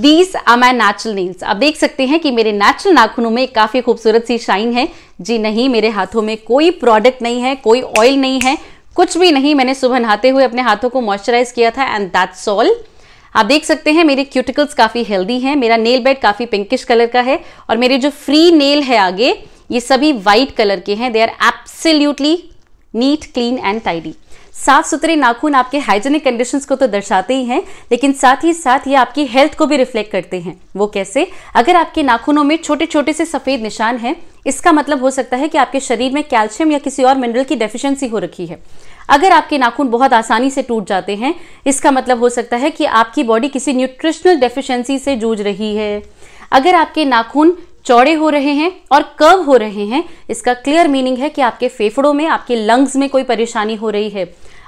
these are my natural nails आप देख सकते हैं कि मेरे नेचुरल नाखूनों में काफ़ी खूबसूरत सी शाइन है जी नहीं मेरे हाथों में कोई प्रोडक्ट नहीं है कोई ऑयल नहीं है कुछ भी नहीं मैंने सुबह नहाते हुए अपने हाथों को मॉइस्चराइज किया था एंड दैट्स ऑल आप देख सकते हैं मेरे क्यूटिकल्स काफ़ी हेल्दी हैं मेरा नेल बेड काफ़ी पिंकिश कलर का है और मेरे जो फ्री नेल है आगे ये सभी वाइट कलर के हैं they are absolutely neat clean and tidy साफ सुथरे नाखून आपके हाइजेनिक कंडीशंस को तो दर्शाते ही हैं लेकिन साथ ही साथ ये आपकी हेल्थ को भी रिफ्लेक्ट करते हैं वो कैसे अगर आपके नाखूनों में छोटे छोटे से सफ़ेद निशान हैं इसका मतलब हो सकता है कि आपके शरीर में कैल्शियम या किसी और मिनरल की डेफिशिएंसी हो रखी है अगर आपके नाखून बहुत आसानी से टूट जाते हैं इसका मतलब हो सकता है कि आपकी बॉडी किसी न्यूट्रिशनल डेफिशिएंसी से जूझ रही है अगर आपके नाखून चौड़े हो रहे हैं और कर्व हो रहे हैं इसका क्लियर मीनिंग है कि आपके फेफड़ों में आपके लंग्स में कोई परेशानी हो रही है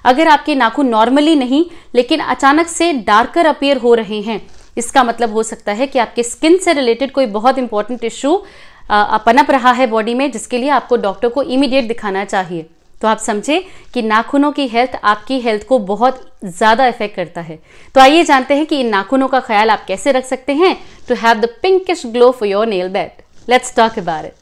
अगर आपके नाखून नॉर्मली नहीं लेकिन अचानक से डार्कर अपेयर हो रहे हैं इसका मतलब हो सकता है कि आपके स्किन से रिलेटेड कोई बहुत इंपॉर्टेंट इश्यू पनप रहा है बॉडी में जिसके लिए आपको डॉक्टर को इमीडिएट दिखाना चाहिए तो आप समझे कि नाखूनों की हेल्थ आपकी हेल्थ को बहुत ज़्यादा इफेक्ट करता है तो आइए जानते हैं कि इन नाखूनों का ख्याल आप कैसे रख सकते हैं to have the pinkish glow for your nail bed let's talk about it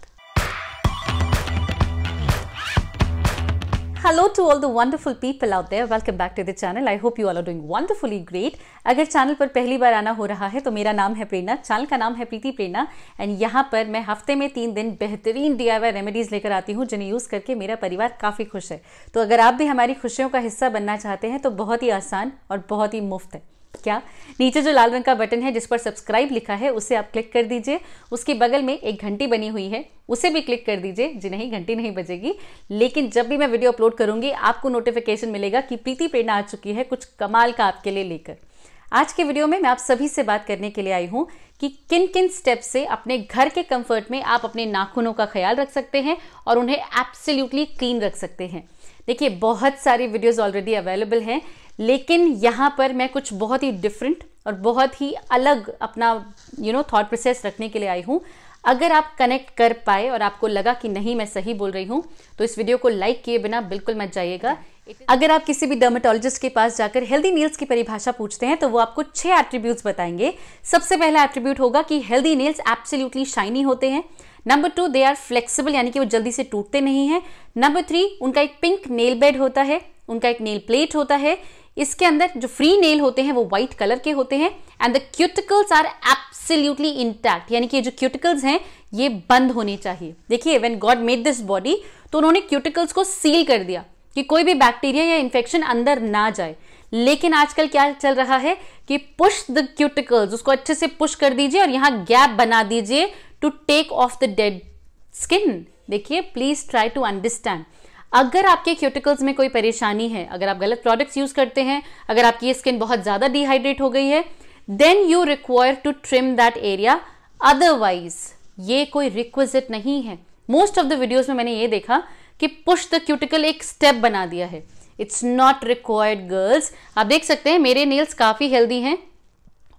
hello to all the wonderful people out there welcome back to the channel I hope you all are doing wonderfully great अगर channel पर पहली बार आना हो रहा है तो मेरा नाम है प्रेरणा चैनल का नाम है प्रीति प्रेरणा एंड यहाँ पर मैं हफ्ते में तीन दिन बेहतरीन डी रेमेडीज़ लेकर आती हूँ जिन्हें यूज़ करके मेरा परिवार काफ़ी खुश है तो अगर आप भी हमारी खुशियों का हिस्सा बनना चाहते हैं तो बहुत ही आसान और बहुत ही मुफ्त है क्या नीचे जो लाल रंग का बटन है जिस पर सब्सक्राइब लिखा है उसे आप क्लिक कर दीजिए उसके बगल में एक घंटी बनी हुई है उसे भी क्लिक कर दीजिए जी नहीं घंटी नहीं बजेगी लेकिन जब भी मैं वीडियो अपलोड करूंगी आपको नोटिफिकेशन मिलेगा कि प्रीति प्रेरणा आ चुकी है कुछ कमाल का आपके लिए लेकर आज के वीडियो में मैं आप सभी से बात करने के लिए आई हूं कि किन किन स्टेप से अपने घर के कंफर्ट में आप अपने नाखूनों का ख्याल रख सकते हैं और उन्हें एब्सोल्युटली क्लीन रख सकते हैं देखिए बहुत सारी वीडियोज़ ऑलरेडी अवेलेबल हैं लेकिन यहाँ पर मैं कुछ बहुत ही डिफरेंट और बहुत ही अलग अपना यू नो थॉट प्रोसेस रखने के लिए आई हूँ अगर आप कनेक्ट कर पाए और आपको लगा कि नहीं मैं सही बोल रही हूँ तो इस वीडियो को लाइक किए बिना बिल्कुल मत जाइएगा अगर आप किसी भी डर्मेटोलॉजिस्ट के पास जाकर हेल्दी नेल्स की परिभाषा पूछते हैं तो वो आपको छह एट्रीब्यूट्स बताएंगे सबसे पहला एट्रीब्यूट होगा कि हेल्दी नेल्स एब्सोल्युटली शाइनी होते हैं number two they are flexible यानी कि वो जल्दी से टूटते नहीं हैं नंबर थ्री उनका एक पिंक नेल बेड होता है उनका एक नेल प्लेट होता है इसके अंदर जो फ्री नेल होते हैं वो व्हाइट कलर के होते हैं and the cuticles are absolutely intact यानी कि जो क्यूटिकल्स हैं ये बंद होने चाहिए देखिए when God made this body तो उन्होंने क्यूटिकल्स को सील कर दिया कि कोई भी बैक्टीरिया या इन्फेक्शन अंदर ना जाए लेकिन आजकल क्या चल रहा है कि पुश द क्यूटिकल्स उसको अच्छे से पुश कर दीजिए और यहां गैप बना दीजिए to take off the dead skin देखिए प्लीज ट्राई टू अंडरस्टैंड अगर आपके क्यूटिकल्स में कोई परेशानी है अगर आप गलत प्रोडक्ट्स यूज करते हैं अगर आपकी स्किन बहुत ज़्यादा डिहाइड्रेट हो गई है then you require to trim that area otherwise ये कोई रिक्वेजिट नहीं है मोस्ट ऑफ द वीडियोज में मैंने ये देखा कि पुश द क्यूटिकल एक स्टेप बना दिया है इट्स नॉट रिक्वायर्ड गर्ल्स आप देख सकते हैं मेरे नेल्स काफ़ी हेल्दी हैं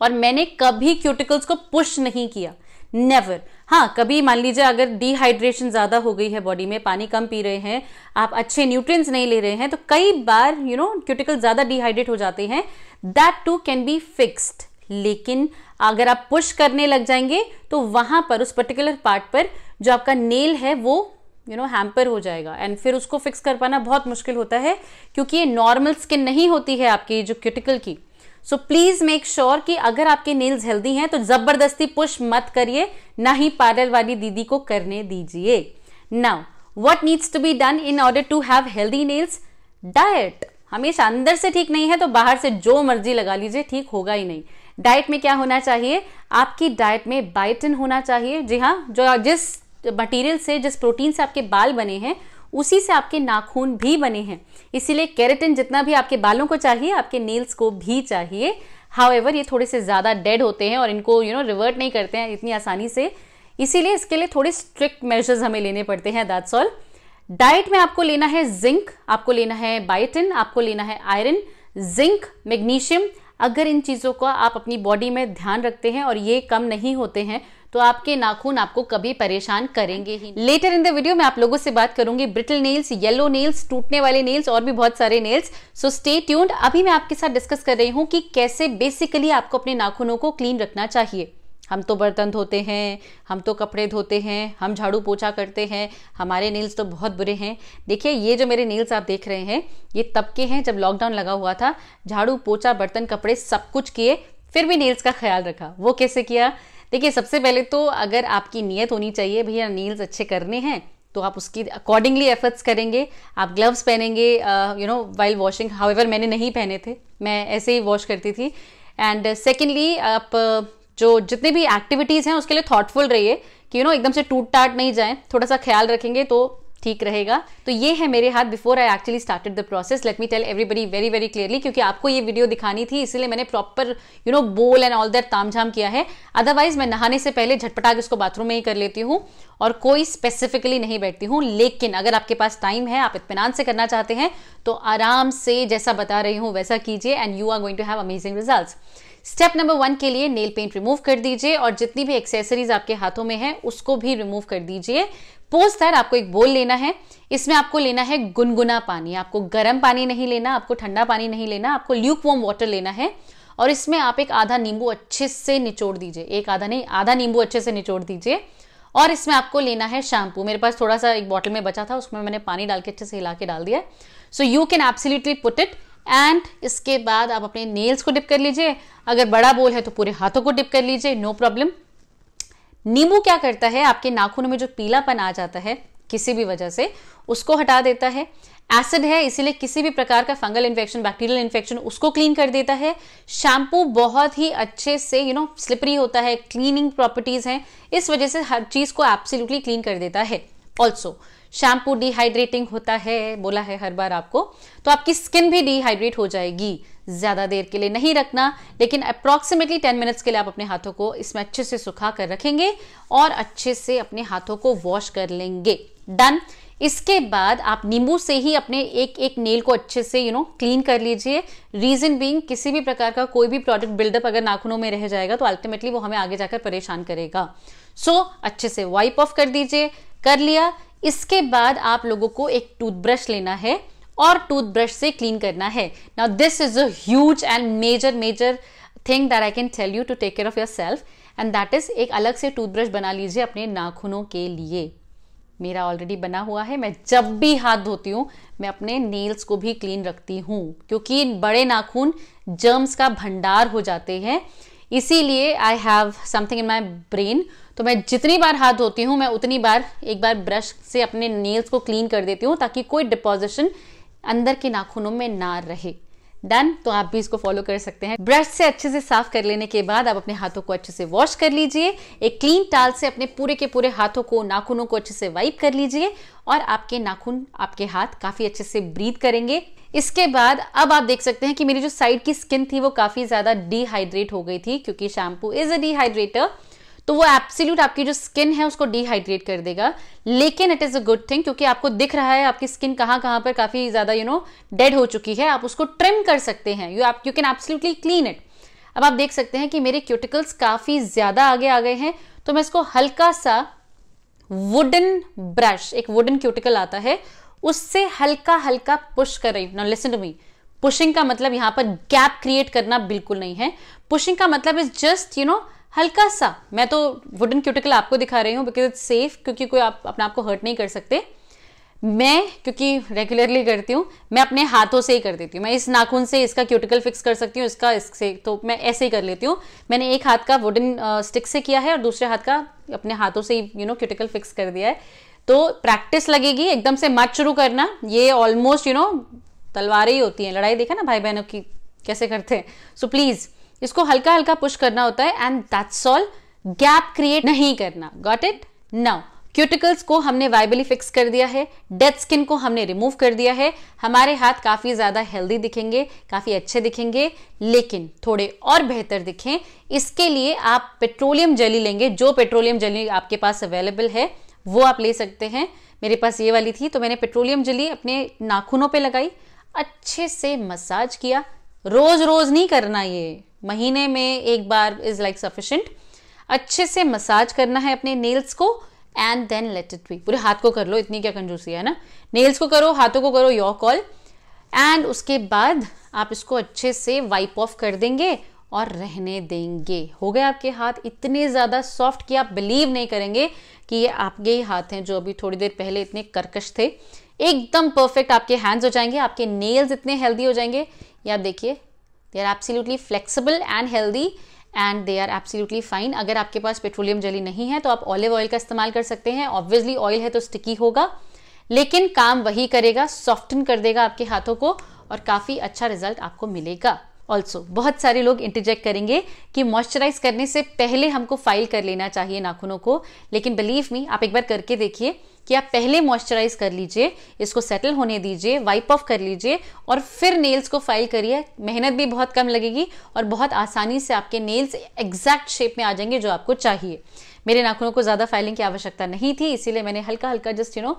और मैंने कभी क्यूटिकल्स को पुश नहीं किया नेवर हाँ कभी मान लीजिए अगर डिहाइड्रेशन ज़्यादा हो गई है बॉडी में पानी कम पी रहे हैं आप अच्छे न्यूट्रिएंट्स नहीं ले रहे हैं तो कई बार यू नो क्यूटिकल ज़्यादा डिहाइड्रेट हो जाते हैं that too can be fixed लेकिन अगर आप पुश करने लग जाएंगे तो वहां पर उस पर्टिकुलर पार्ट पर जो आपका नेल है वो यू नो हैम्पर हो जाएगा एंड फिर उसको फिक्स कर पाना बहुत मुश्किल होता है क्योंकि ये नॉर्मल स्किन नहीं होती है आपकी जो क्यूटिकल की सो प्लीज़ मेक श्योर कि अगर आपके नेल्स हेल्दी हैं तो ज़बरदस्ती पुश मत करिए ना ही पार्लर वाली दीदी को करने दीजिए now what needs to be done in order to have healthy nails diet हमेशा अंदर से ठीक नहीं है तो बाहर से जो मर्जी लगा लीजिए ठीक होगा ही नहीं डाइट में क्या होना चाहिए आपकी डाइट में बाइटन होना चाहिए जी हाँ जो जिस मटेरियल से जिस प्रोटीन से आपके बाल बने हैं उसी से आपके नाखून भी बने हैं इसीलिए कैरेटिन जितना भी आपके बालों को चाहिए आपके नेल्स को भी चाहिए हाउ ये थोड़े से ज़्यादा डेड होते हैं और इनको यू नो रिवर्ट नहीं करते हैं इतनी आसानी से इसीलिए इसके लिए थोड़े स्ट्रिक्ट मेजर्स हमें लेने पड़ते हैं दैट्स ऑल डाइट में आपको लेना है जिंक आपको लेना है बायोटिन आपको लेना है आयरन जिंक मैग्नीशियम अगर इन चीज़ों का आप अपनी बॉडी में ध्यान रखते हैं और ये कम नहीं होते हैं तो आपके नाखून आपको कभी परेशान करेंगे ही लेटर इन द वीडियो मैं आप लोगों से बात करूंगी ब्रिटल नेल्स येलो नेल्स टूटने वाले नेल्स और भी बहुत सारे नेल्स सो स्टे ट्यून्ड अभी मैं आपके साथ डिस्कस कर रही हूँ कि कैसे बेसिकली आपको अपने नाखूनों को क्लीन रखना चाहिए हम तो बर्तन धोते हैं हम तो कपड़े धोते हैं हम झाड़ू पोछा करते हैं हमारे नेल्स तो बहुत बुरे हैं देखिए ये जो मेरे नेल्स आप देख रहे हैं ये तब के हैं जब लॉकडाउन लगा हुआ था झाड़ू पोछा बर्तन कपड़े सब कुछ किए फिर भी नेल्स का ख्याल रखा वो कैसे किया देखिए सबसे पहले तो अगर आपकी नीयत होनी चाहिए भैया नील्स अच्छे करने हैं तो आप उसकी अकॉर्डिंगली एफर्ट्स करेंगे आप ग्लव्स पहनेंगे you know while washing how मैंने नहीं पहने थे मैं ऐसे ही वॉश करती थी एंड सेकेंडली uh, आप uh, जो जितने भी एक्टिविटीज़ हैं उसके लिए थॉटफुल रहिए कि यू you नो know, एकदम से टूट टाट नहीं जाए थोड़ा सा ख्याल रखेंगे तो ठीक रहेगा तो ये है मेरे हाथ before I actually started the process let me tell everybody very very clearly क्योंकि आपको ये वीडियो दिखानी थी इसलिए मैंने proper you know bowl and all that तामझाम किया है अदरवाइज मैं नहाने से पहले झटपटा के उसको बाथरूम में ही कर लेती हूँ और कोई स्पेसिफिकली नहीं बैठती हूँ लेकिन अगर आपके पास टाइम है आप इतमान से करना चाहते हैं तो आराम से जैसा बता रही हूँ वैसा कीजिए and you are going to have amazing result step number one के लिए नेल पेंट रिमूव कर दीजिए और जितनी भी एक्सेसरीज आपके हाथों में है उसको भी रिमूव कर दीजिए पोस्ट दैट आपको एक बोल लेना है इसमें आपको लेना है गुनगुना पानी आपको गर्म पानी नहीं लेना आपको ठंडा पानी नहीं लेना आपको ल्यूक वॉर्म वाटर लेना है और इसमें आप एक आधा नींबू अच्छे से निचोड़ दीजिए एक आधा नहीं आधा नींबू अच्छे से निचोड़ दीजिए और इसमें आपको लेना है शैम्पू मेरे पास थोड़ा सा एक बॉटल में बचा था उसमें मैंने पानी डाल के अच्छे से हिला के डाल दिया so you can absolutely put it एंड इसके बाद आप अपने नेल्स को डिप कर लीजिए अगर बड़ा बोल है तो पूरे हाथों को डिप कर लीजिए नो प्रॉब्लम नींबू क्या करता है आपके नाखूनों में जो पीलापन आ जाता है किसी भी वजह से उसको हटा देता है एसिड है इसीलिए किसी भी प्रकार का फंगल इन्फेक्शन बैक्टीरियल इन्फेक्शन उसको क्लीन कर देता है शैम्पू बहुत ही अच्छे से यू नो स्लिपरी होता है क्लीनिंग प्रॉपर्टीज हैं इस वजह से हर चीज़ को एब्सोल्युटली क्लीन कर देता है ऑल्सो शैम्पू डिहाइड्रेटिंग होता है बोला है हर बार आपको तो आपकी स्किन भी डिहाइड्रेट हो जाएगी ज़्यादा देर के लिए नहीं रखना लेकिन अप्रॉक्सीमेटली टेन मिनट्स के लिए आप अपने हाथों को इसमें अच्छे से सुखा कर रखेंगे और अच्छे से अपने हाथों को वॉश कर लेंगे डन इसके बाद आप नींबू से ही अपने एक एक नेल को अच्छे से यू नो क्लीन कर लीजिए रीज़न बीइंग किसी भी प्रकार का कोई भी प्रोडक्ट बिल्डअप अगर नाखूनों में रह जाएगा तो अल्टीमेटली वो हमें आगे जाकर परेशान करेगा सो so, अच्छे से वाइप ऑफ कर दीजिए कर लिया इसके बाद आप लोगों को एक टूथब्रश लेना है और टूथब्रश से क्लीन करना है now this is a and major major thing that I can tell you to take care of yourself and that is एक अलग से टूथब्रश बना लीजिए अपने नाखूनों के लिए मेरा ऑलरेडी बना हुआ है मैं जब भी हाथ धोती हूँ मैं अपने नेल्स को भी क्लीन रखती हूँ क्योंकि बड़े नाखून जर्म्स का भंडार हो जाते हैं इसीलिए I have something in my brain तो मैं जितनी बार हाथ धोती हूँ मैं उतनी बार एक बार ब्रश से अपने नेल्स को क्लीन कर देती हूँ ताकि कोई डिपोजिशन अंदर के नाखूनों में ना रहे डन तो आप भी इसको फॉलो कर सकते हैं ब्रश से अच्छे से साफ कर लेने के बाद आप अपने हाथों को अच्छे से वॉश कर लीजिए एक क्लीन टाल से अपने पूरे के पूरे हाथों को नाखूनों को अच्छे से वाइप कर लीजिए और आपके नाखून आपके हाथ काफी अच्छे से ब्रीथ करेंगे इसके बाद अब आप देख सकते हैं कि मेरी जो साइड की स्किन थी वो काफी ज्यादा डिहाइड्रेट हो गई थी क्योंकि शैम्पू इज अ डिहाइड्रेटर तो वो एब्सोल्यूट आपकी जो स्किन है उसको डिहाइड्रेट कर देगा लेकिन it is a good thing क्योंकि आपको दिख रहा है आपकी स्किन कहाँ कहाँ पर काफ़ी ज़्यादा यू नो डेड हो चुकी है आप उसको ट्रिम कर सकते हैं यू आप you can absolutely clean it अब आप देख सकते हैं कि मेरे क्यूटिकल्स काफ़ी ज़्यादा आगे आ गए हैं तो मैं इसको हल्का सा वुडन ब्रश एक वुडन क्यूटिकल आता है उससे हल्का हल्का पुश कर रही हूं लिसन टू मी पुशिंग का मतलब यहां पर गैप क्रिएट करना बिल्कुल नहीं है पुशिंग का मतलब इज जस्ट यू नो हल्का सा मैं तो वुडन क्यूटिकल आपको दिखा रही हूँ बिकॉज इट्स सेफ क्योंकि कोई आप अपने आप को हर्ट नहीं कर सकते मैं क्योंकि रेगुलरली करती हूँ मैं अपने हाथों से ही कर देती हूँ मैं इस नाखून से इसका क्यूटिकल फिक्स कर सकती हूँ इसका इससे तो मैं ऐसे ही कर लेती हूँ मैंने एक हाथ का वुडन स्टिक से किया है और दूसरे हाथ का अपने हाथों से ही यू नो क्यूटिकल फिक्स कर दिया है तो प्रैक्टिस लगेगी एकदम से मत शुरू करना ये ऑलमोस्ट यू नो तलवारें ही होती हैं लड़ाई देखा ना भाई बहनों की कैसे करते हैं सो प्लीज़ इसको हल्का हल्का पुश करना होता है and that's all gap create नहीं करना गॉट इट नाउ क्यूटिकल्स को हमने वाइबली फिक्स कर दिया है डेड स्किन को हमने रिमूव कर दिया है हमारे हाथ काफ़ी ज़्यादा हेल्दी दिखेंगे काफ़ी अच्छे दिखेंगे लेकिन थोड़े और बेहतर दिखें इसके लिए आप पेट्रोलियम जली लेंगे जो पेट्रोलियम जली आपके पास अवेलेबल है वो आप ले सकते हैं मेरे पास ये वाली थी तो मैंने पेट्रोलियम जली अपने नाखूनों पर लगाई अच्छे से मसाज किया रोज़ रोज़ नहीं करना ये महीने में एक बार इज लाइक सफिशेंट अच्छे से मसाज करना है अपने नेल्स को and then let it be पूरे हाथ को कर लो इतनी क्या कंजूसी है ना नेल्स को करो हाथों को करो योर कॉल एंड उसके बाद आप इसको अच्छे से वाइप ऑफ कर देंगे और रहने देंगे हो गए आपके हाथ इतने ज़्यादा सॉफ्ट कि आप बिलीव नहीं करेंगे कि ये आपके ही हाथ हैं जो अभी थोड़ी देर पहले इतने कर्कश थे एकदम परफेक्ट आपके हैंड्स हो जाएंगे आपके नेल्स इतने हेल्दी हो जाएंगे या देखिए they are absolutely flexible and healthy and they are absolutely fine अगर आपके पास पेट्रोलियम जली नहीं है तो आप ऑलिव ऑयल का इस्तेमाल कर सकते हैं ऑब्वियसली ऑयल है तो स्टिकी होगा लेकिन काम वही करेगा सॉफ्टन कर देगा आपके हाथों को और काफ़ी अच्छा रिजल्ट आपको मिलेगा ऑल्सो बहुत सारे लोग इंटरजेक्ट करेंगे कि मॉइस्चराइज करने से पहले हमको फाइल कर लेना चाहिए नाखूनों को लेकिन बिलीव मी आप एक बार करके देखिए कि आप पहले मॉइस्चराइज कर लीजिए इसको सेटल होने दीजिए वाइप ऑफ कर लीजिए और फिर नेल्स को फाइल करिए मेहनत भी बहुत कम लगेगी और बहुत आसानी से आपके नेल्स एग्जैक्ट शेप में आ जाएंगे जो आपको चाहिए मेरे नाखूनों को ज़्यादा फाइलिंग की आवश्यकता नहीं थी इसीलिए मैंने हल्का हल्का जस्ट यू नो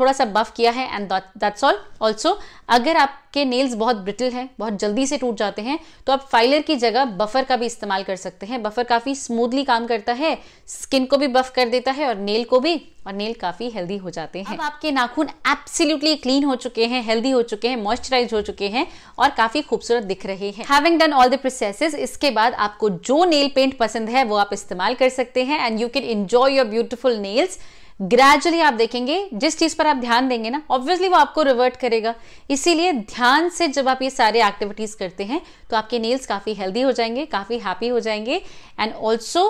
थोड़ा सा बफ किया है एंड दैट्स ऑल ऑल्सो अगर आपके नेल्स बहुत ब्रिटल हैं बहुत जल्दी से टूट जाते हैं तो आप फाइलर की जगह बफर का भी इस्तेमाल कर सकते हैं बफर काफ़ी स्मूथली काम करता है स्किन को भी बफ कर देता है और नेल को भी और नेल काफ़ी हेल्दी हो जाते हैं अब आपके नाखून एब्सोल्युटली क्लीन हो चुके हैं हेल्दी हो चुके हैं मॉइस्चराइज हो चुके हैं और काफ़ी खूबसूरत दिख रहे हैं having done all the processes इसके बाद आपको जो नेल पेंट पसंद है वो आप इस्तेमाल कर सकते हैं and you can enjoy your beautiful nails gradually आप देखेंगे जिस चीज पर आप ध्यान देंगे ना ऑब्वियसली वो आपको रिवर्ट करेगा इसीलिए ध्यान से जब आप ये सारे एक्टिविटीज करते हैं तो आपके नेल्स काफी हेल्दी हो जाएंगे काफी हैप्पी हो जाएंगे एंड ऑल्सो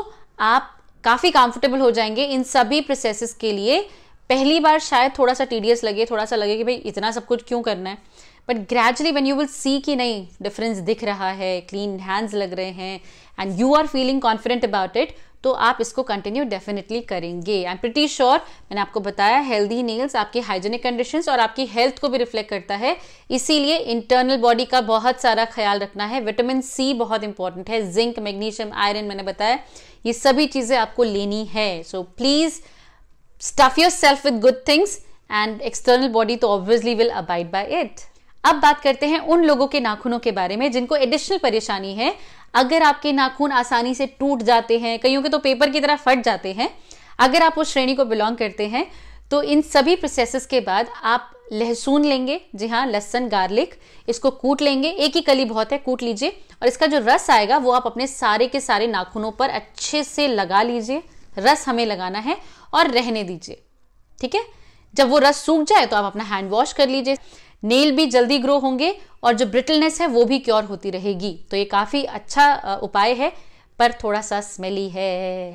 आप काफी कंफर्टेबल हो जाएंगे इन सभी प्रोसेसेस के लिए पहली बार शायद थोड़ा सा टीडियस लगे थोड़ा सा लगे कि भाई इतना सब कुछ क्यों करना है but gradually when you will see कि नहीं डिफरेंस दिख रहा है क्लीन हैंड्स लग रहे हैं and you are feeling confident about it तो आप इसको कंटिन्यू डेफिनेटली करेंगे आई एम प्रिटी श्योर मैंने आपको बताया हेल्दी नेल्स आपकी हाइजेनिक कंडीशंस और आपकी हेल्थ को भी रिफ्लेक्ट करता है इसीलिए इंटरनल बॉडी का बहुत सारा ख्याल रखना है विटामिन सी बहुत इंपॉर्टेंट है जिंक मैग्नीशियम आयरन मैंने बताया ये सभी चीज़ें आपको लेनी है so please stuff yourself with good things and external body तो obviously will abide by it अब बात करते हैं उन लोगों के नाखूनों के बारे में जिनको एडिशनल परेशानी है अगर आपके नाखून आसानी से टूट जाते हैं कईयों के तो पेपर की तरह फट जाते हैं अगर आप उस श्रेणी को बिलोंग करते हैं तो इन सभी प्रोसेसेस के बाद आप लहसुन लेंगे जी हाँ लहसन गार्लिक इसको कूट लेंगे एक ही कली बहुत है कूट लीजिए और इसका जो रस आएगा वो आप अपने सारे के सारे नाखूनों पर अच्छे से लगा लीजिए रस हमें लगाना है और रहने दीजिए ठीक है जब वो रस सूख जाए तो आप अपना हैंड वॉश कर लीजिए नेल भी जल्दी ग्रो होंगे और जो ब्रिटलनेस है वो भी क्योर होती रहेगी तो ये काफ़ी अच्छा उपाय है पर थोड़ा सा स्मेली है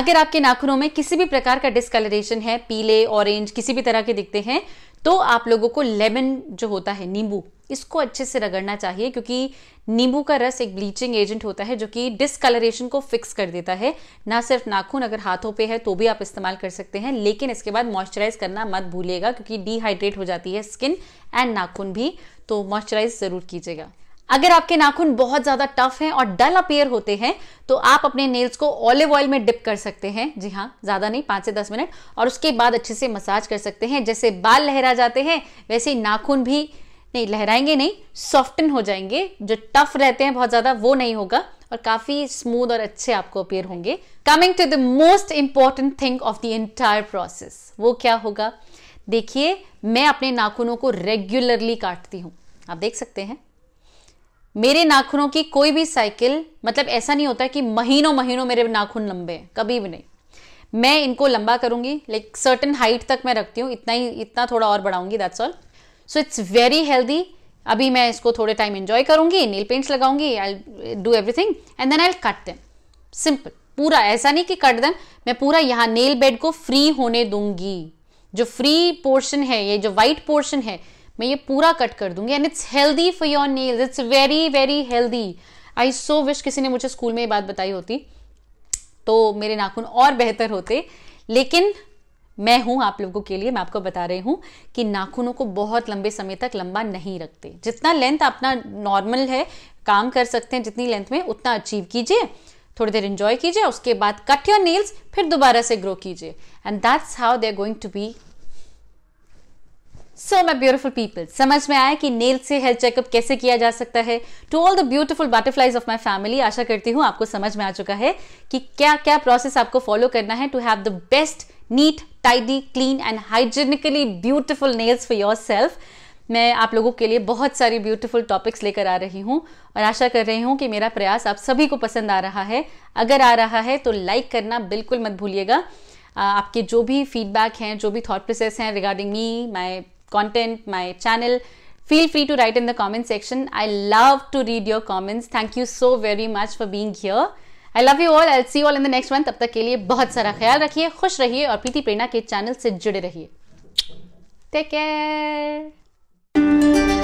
अगर आपके नाखूनों में किसी भी प्रकार का डिसकलरेशन है पीले ऑरेंज किसी भी तरह के दिखते हैं तो आप लोगों को लेमन जो होता है नींबू इसको अच्छे से रगड़ना चाहिए क्योंकि नींबू का रस एक ब्लीचिंग एजेंट होता है जो कि डिसकलरेशन को फिक्स कर देता है ना सिर्फ नाखून अगर हाथों पे है तो भी आप इस्तेमाल कर सकते हैं लेकिन इसके बाद मॉइस्चराइज करना मत भूलिएगा क्योंकि डिहाइड्रेट हो जाती है स्किन एंड नाखून भी तो मॉइस्चराइज ज़रूर कीजिएगा अगर आपके नाखून बहुत ज़्यादा टफ हैं और डल अपेयर होते हैं तो आप अपने नेल्स को ऑलिव ऑयल में डिप कर सकते हैं जी हाँ ज़्यादा नहीं पांच से दस मिनट और उसके बाद अच्छे से मसाज कर सकते हैं जैसे बाल लहरा जाते हैं वैसे नाखून भी नहीं लहराएंगे नहीं सॉफ्टन हो जाएंगे जो टफ रहते हैं बहुत ज्यादा वो नहीं होगा और काफी स्मूथ और अच्छे आपको अपेयर होंगे coming to the most important thing of the entire process वो क्या होगा देखिए मैं अपने नाखूनों को रेगुलरली काटती हूं आप देख सकते हैं मेरे नाखूनों की कोई भी साइकिल मतलब ऐसा नहीं होता कि महीनों महीनों मेरे नाखून लंबे हैं कभी भी नहीं मैं इनको लंबा करूंगी लाइक सर्टन हाइट तक मैं रखती हूँ इतना ही इतना थोड़ा और बढ़ाऊंगी that's all so it's very healthy अभी मैं इसको थोड़े टाइम इंजॉय करूंगी नील पेंट्स लगाऊंगी I do everything and then I cut them simple पूरा ऐसा नहीं कि कट देम मैं पूरा यहाँ नेल बेड को फ्री होने दूंगी जो फ्री पोर्शन है ये जो वाइट पोर्शन है मैं ये पूरा कट कर दूंगी and it's healthy for your nails it's very very healthy I so wish किसी ने मुझे स्कूल में ये बात बताई होती तो मेरे नाखून और बेहतर होते लेकिन मैं हूं आप लोगों के लिए मैं आपको बता रही हूँ कि नाखूनों को बहुत लंबे समय तक लंबा नहीं रखते जितना लेंथ अपना नॉर्मल है काम कर सकते हैं जितनी लेंथ में उतना अचीव कीजिए थोड़ी देर इंजॉय कीजिए उसके बाद कट योर नेल्स फिर दोबारा से ग्रो कीजिए and that's how they are going to be so my beautiful people समझ में आया कि नेल से हेल्थ चेकअप कैसे किया जा सकता है to all the beautiful butterflies of my family आशा करती हूँ आपको समझ में आ चुका है कि क्या क्या प्रोसेस आपको फॉलो करना है to have the best neat tidy clean and hygienically beautiful nails for yourself मैं आप लोगों के लिए बहुत सारी ब्यूटिफुल टॉपिक्स लेकर आ रही हूँ और आशा कर रही हूँ कि मेरा प्रयास आप सभी को पसंद आ रहा है अगर आ रहा है तो लाइक करना बिल्कुल मत भूलिएगा आपके जो भी फीडबैक हैं जो भी थॉट प्रोसेस हैं regarding me my content my channel feel free to write in the comment section I love to read your comments thank you so very much for being here I love you all I see all in the next one तब तक के लिए बहुत सारा ख्याल रखिए खुश रहिए और प्रीति प्रेरणा के चैनल से जुड़े रहिए टेक केयर